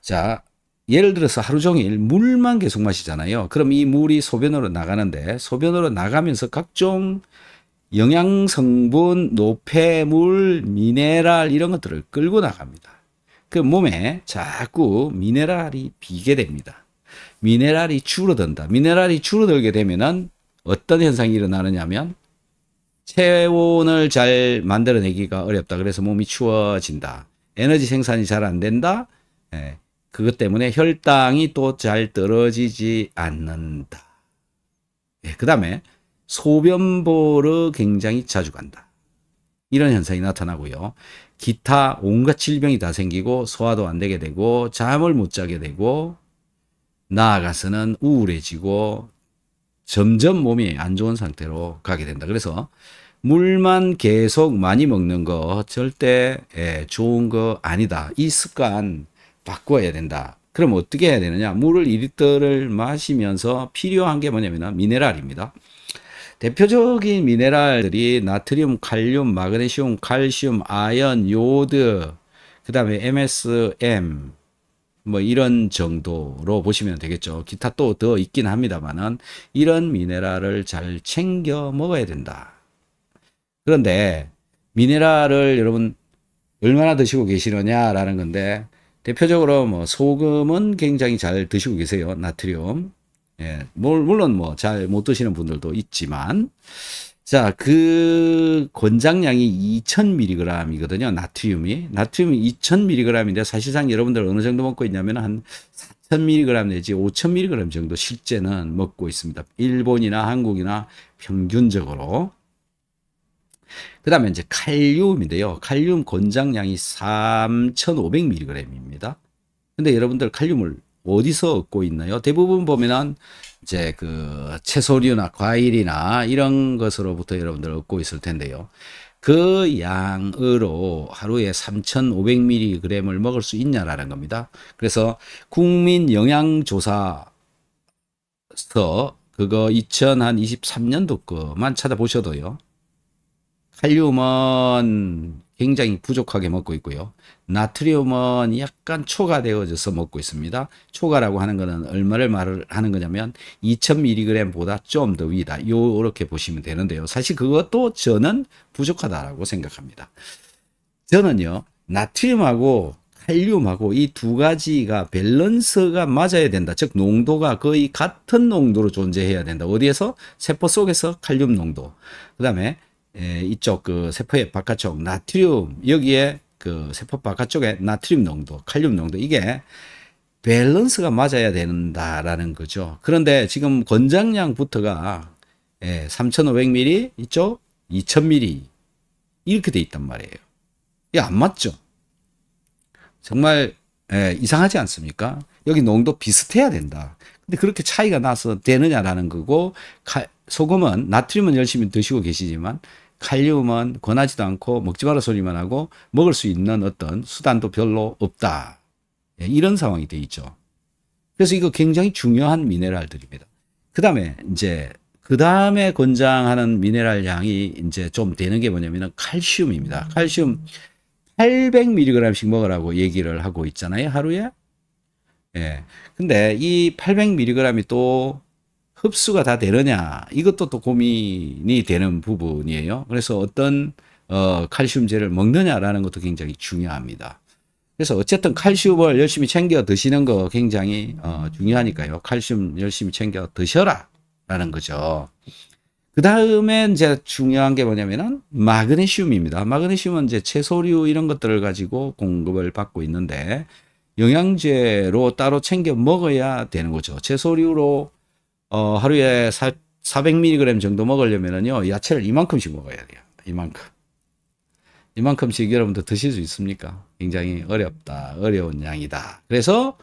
자, 예를 들어서 하루 종일 물만 계속 마시잖아요. 그럼 이 물이 소변으로 나가는데 소변으로 나가면서 각종 영양 성분, 노폐물, 미네랄 이런 것들을 끌고 나갑니다. 그 몸에 자꾸 미네랄이 비게 됩니다. 미네랄이 줄어든다. 미네랄이 줄어들게 되면은 어떤 현상이 일어나느냐면 체온을 잘 만들어내기가 어렵다. 그래서 몸이 추워진다. 에너지 생산이 잘 안 된다. 예. 그것 때문에 혈당이 또 잘 떨어지지 않는다. 예, 그 다음에 소변 보러 굉장히 자주 간다. 이런 현상이 나타나고요. 기타 온갖 질병이 다 생기고 소화도 안 되게 되고 잠을 못 자게 되고 나아가서는 우울해지고 점점 몸이 안 좋은 상태로 가게 된다. 그래서 물만 계속 많이 먹는 거 절대 예, 좋은 거 아니다. 이 습관 바꿔야 된다. 그럼 어떻게 해야 되느냐? 물을 2리터를 마시면서 필요한 게 뭐냐면 미네랄입니다. 대표적인 미네랄들이 나트륨, 칼륨, 마그네슘, 칼슘, 아연, 요드, 그 다음에 MSM, 뭐 이런 정도로 보시면 되겠죠. 기타 또 더 있긴 합니다만은 이런 미네랄을 잘 챙겨 먹어야 된다. 그런데 미네랄을 여러분 얼마나 드시고 계시느냐라는 건데 대표적으로 뭐 소금은 굉장히 잘 드시고 계세요. 나트륨. 예, 물론 뭐 잘 못 드시는 분들도 있지만 자, 그 권장량이 2000mg 이거든요. 나트륨이. 나트륨이 2000mg인데 사실상 여러분들 어느 정도 먹고 있냐면 한 4000mg 내지 5000mg 정도 실제는 먹고 있습니다. 일본이나 한국이나 평균적으로. 그 다음에 이제 칼륨인데요. 칼륨 권장량이 3,500mg입니다. 근데 여러분들 칼륨을 어디서 얻고 있나요? 대부분 보면은 이제 그 채소류나 과일이나 이런 것으로부터 여러분들 얻고 있을 텐데요. 그 양으로 하루에 3,500mg을 먹을 수 있냐라는 겁니다. 그래서 국민 영양조사서 그거 2023년도 거만 찾아보셔도요. 칼륨은 굉장히 부족하게 먹고 있고요. 나트륨은 약간 초과되어져서 먹고 있습니다. 초과라고 하는 것은 얼마를 말을 하는 거냐면 2000mg보다 좀 더 위다. 이렇게 보시면 되는데요. 사실 그것도 저는 부족하다라고 생각합니다. 저는요. 나트륨하고 칼륨하고 이 두 가지가 밸런스가 맞아야 된다. 즉 농도가 거의 같은 농도로 존재해야 된다. 어디에서? 세포 속에서 칼륨 농도. 그 다음에 에, 예, 이쪽 그 세포의 바깥쪽 나트륨 여기에 그 세포 바깥쪽에 나트륨 농도, 칼륨 농도 이게 밸런스가 맞아야 된다라는 거죠. 그런데 지금 권장량부터가 예, 3,500ml 이쪽 2,000ml 이렇게 돼 있단 말이에요. 이게 안 맞죠? 정말 예, 이상하지 않습니까? 여기 농도 비슷해야 된다. 근데 그렇게 차이가 나서 되느냐라는 거고 소금은 나트륨은 열심히 드시고 계시지만 칼륨은 권하지도 않고 먹지 마라 소리만 하고 먹을 수 있는 어떤 수단도 별로 없다. 예, 이런 상황이 돼 있죠. 그래서 이거 굉장히 중요한 미네랄들입니다. 그 다음에 이제 그 다음에 권장하는 미네랄 양이 이제 좀 되는 게 뭐냐면은 칼슘입니다. 칼슘 800mg씩 먹으라고 얘기를 하고 있잖아요. 하루에. 예. 근데 이 800mg이 또 흡수가 다 되느냐 이것도 또 고민이 되는 부분이에요. 그래서 어떤 어, 칼슘제를 먹느냐라는 것도 굉장히 중요합니다. 그래서 어쨌든 칼슘을 열심히 챙겨 드시는 거 굉장히 어, 중요하니까요. 칼슘 열심히 챙겨 드셔라라는 거죠. 그 다음에 이제 중요한 게 뭐냐면은 마그네슘입니다. 마그네슘은 이제 채소류 이런 것들을 가지고 공급을 받고 있는데 영양제로 따로 챙겨 먹어야 되는 거죠. 채소류로 어, 하루에 사, 400mg 정도 먹으려면요 야채를 이만큼씩 먹어야 돼요. 이만큼. 이만큼씩 여러분도 드실 수 있습니까? 굉장히 어렵다. 어려운 양이다. 그래서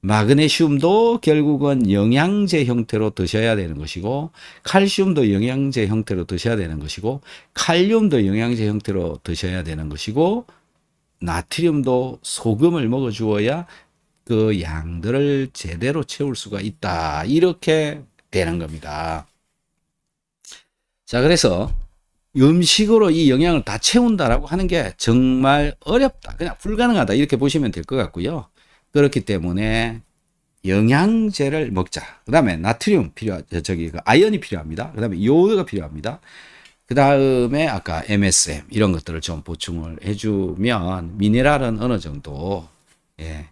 마그네슘도 결국은 영양제 형태로 드셔야 되는 것이고 칼슘도 영양제 형태로 드셔야 되는 것이고 칼륨도 영양제 형태로 드셔야 되는 것이고 나트륨도 소금을 먹어 주어야 그 양들을 제대로 채울 수가 있다. 이렇게 되는 겁니다. 자, 그래서 음식으로 이 영양을 다 채운다라고 하는 게 정말 어렵다. 그냥 불가능하다. 이렇게 보시면 될 것 같고요. 그렇기 때문에 영양제를 먹자. 그 다음에 나트륨 필요, 하죠 저기, 아연이 필요합니다. 그 다음에 요오드가 필요합니다. 그 다음에 아까 MSM 이런 것들을 좀 보충을 해주면 미네랄은 어느 정도, 예,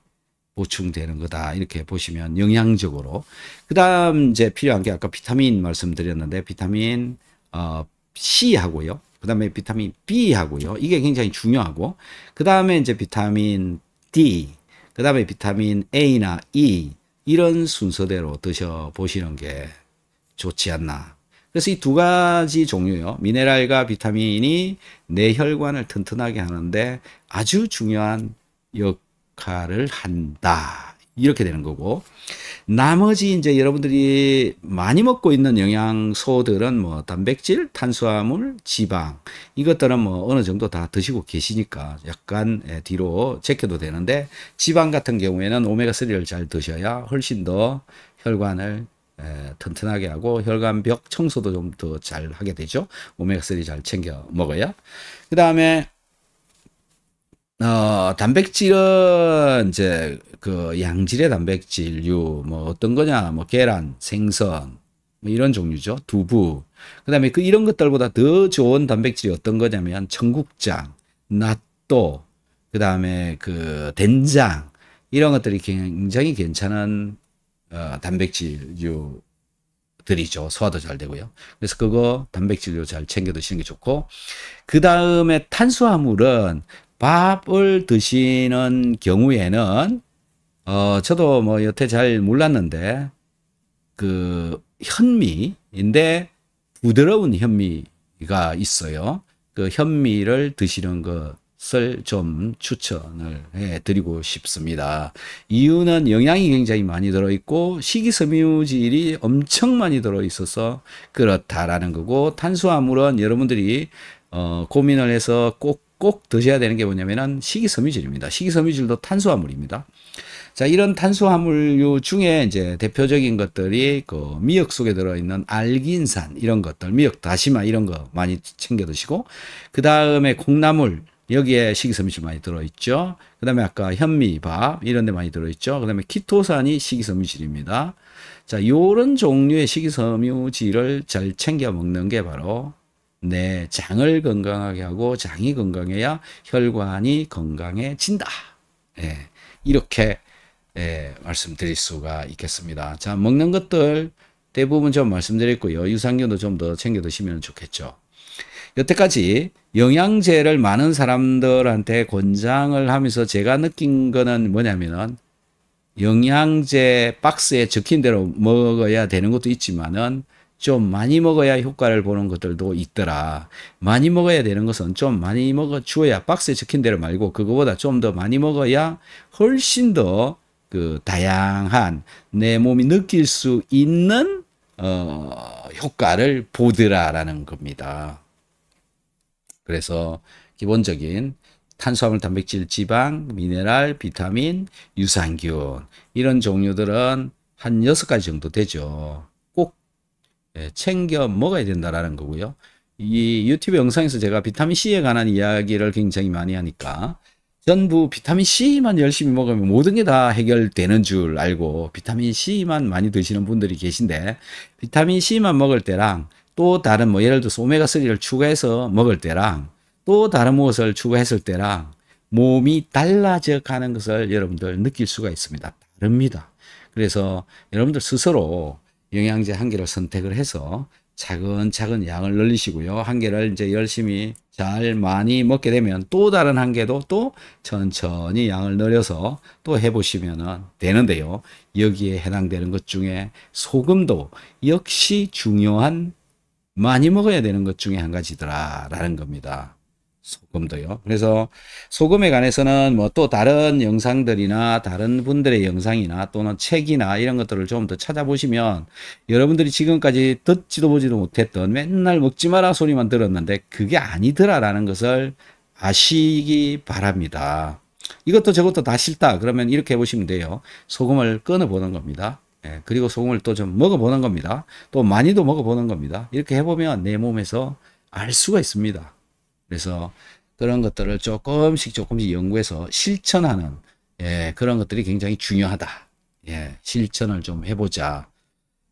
보충되는 거다 이렇게 보시면 영양적으로 그다음 이제 필요한 게 아까 비타민 말씀드렸는데 비타민 어, C 하고요 그다음에 비타민 B 하고요 이게 굉장히 중요하고 그다음에 이제 비타민 D 그다음에 비타민 A나 E 이런 순서대로 드셔 보시는 게 좋지 않나 그래서 이 두 가지 종류요. 미네랄과 비타민이 뇌 혈관을 튼튼하게 하는데 아주 중요한 역, 역할을 한다. 이렇게 되는 거고 나머지 이제 여러분들이 많이 먹고 있는 영양소들은 뭐 단백질, 탄수화물, 지방 이것들은 뭐 어느 정도 다 드시고 계시니까 약간 예, 뒤로 제껴도 되는데 지방 같은 경우에는 오메가3를 잘 드셔야 훨씬 더 혈관을 예, 튼튼하게 하고 혈관벽 청소도 좀 더 잘 하게 되죠. 오메가3 잘 챙겨 먹어야. 그 다음에 어, 단백질은 이제 그 양질의 단백질류 뭐 어떤 거냐 뭐 계란, 생선 뭐 이런 종류죠. 두부. 그다음에 그 이런 것들보다 더 좋은 단백질이 어떤 거냐면 청국장, 낫또, 그다음에 그 된장 이런 것들이 굉장히 괜찮은 어, 단백질류 들이죠. 소화도 잘 되고요. 그래서 그거 단백질로 잘 챙겨 드시는 게 좋고 그 다음에 탄수화물은 밥을 드시는 경우에는 어 저도 뭐 여태 잘 몰랐는데 그 현미인데 부드러운 현미가 있어요. 그 현미를 드시는 것을 좀 추천을 해 드리고 싶습니다. 이유는 영양이 굉장히 많이 들어 있고 식이섬유질이 엄청 많이 들어 있어서 그렇다라는 거고 탄수화물은 여러분들이 어 고민을 해서 꼭꼭 드셔야 되는 게 뭐냐면은 식이섬유질입니다. 식이섬유질도 탄수화물입니다. 자, 이런 탄수화물류 중에 이제 대표적인 것들이 그 미역 속에 들어있는 알긴산 이런 것들, 미역 다시마 이런 거 많이 챙겨 드시고, 그 다음에 콩나물, 여기에 식이섬유질 많이 들어있죠. 그 다음에 아까 현미밥 이런 데 많이 들어있죠. 그 다음에 키토산이 식이섬유질입니다. 자, 요런 종류의 식이섬유질을 잘 챙겨 먹는 게 바로 네, 장을 건강하게 하고 장이 건강해야 혈관이 건강해진다. 예, 이렇게 예, 말씀드릴 수가 있겠습니다. 자, 먹는 것들 대부분 좀 말씀드렸고요. 유산균도 좀 더 챙겨 드시면 좋겠죠. 여태까지 영양제를 많은 사람들한테 권장을 하면서 제가 느낀 거는 뭐냐면은 영양제 박스에 적힌 대로 먹어야 되는 것도 있지만은 좀 많이 먹어야 효과를 보는 것들도 있더라. 많이 먹어야 되는 것은 좀 많이 먹어 주어야 박스에 적힌 대로 말고 그거보다 좀 더 많이 먹어야 훨씬 더 그 다양한 내 몸이 느낄 수 있는 어, 효과를 보더라라는 겁니다. 그래서 기본적인 탄수화물, 단백질, 지방, 미네랄, 비타민, 유산균 이런 종류들은 한 여섯 가지 정도 되죠. 예, 챙겨 먹어야 된다라는 거고요. 이 유튜브 영상에서 제가 비타민C에 관한 이야기를 굉장히 많이 하니까 전부 비타민C만 열심히 먹으면 모든 게 다 해결되는 줄 알고 비타민C만 많이 드시는 분들이 계신데 비타민C만 먹을 때랑 또 다른 뭐 예를 들어서 오메가3를 추가해서 먹을 때랑 또 다른 무엇을 추가했을 때랑 몸이 달라져 가는 것을 여러분들 느낄 수가 있습니다. 다릅니다. 그래서 여러분들 스스로 영양제 한 개를 선택을 해서 차근차근 양을 늘리시고요. 한 개를 이제 열심히 잘 많이 먹게 되면 또 다른 한 개도 또 천천히 양을 늘려서 또 해보시면 되는데요. 여기에 해당되는 것 중에 소금도 역시 중요한 많이 먹어야 되는 것 중에 한 가지더라라는 겁니다. 소금도요. 그래서 소금에 관해서는 뭐 또 다른 영상들이나 다른 분들의 영상이나 또는 책이나 이런 것들을 좀 더 찾아보시면 여러분들이 지금까지 듣지도 보지도 못했던 맨날 먹지 마라 소리만 들었는데 그게 아니더라라는 것을 아시기 바랍니다. 이것도 저것도 다 싫다. 그러면 이렇게 해보시면 돼요. 소금을 끊어보는 겁니다. 예, 그리고 소금을 또 좀 먹어보는 겁니다. 또 많이도 먹어보는 겁니다. 이렇게 해보면 내 몸에서 알 수가 있습니다. 그래서 그런 것들을 조금씩 조금씩 연구해서 실천하는 예, 그런 것들이 굉장히 중요하다. 예, 실천을 좀 해보자.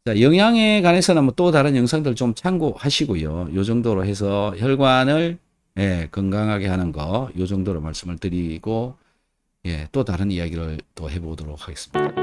자, 영양에 관해서는 뭐또 다른 영상들 좀 참고하시고요. 요 정도로 해서 혈관을 예, 건강하게 하는 거, 요 정도로 말씀을 드리고, 예, 또 다른 이야기를 또 해보도록 하겠습니다.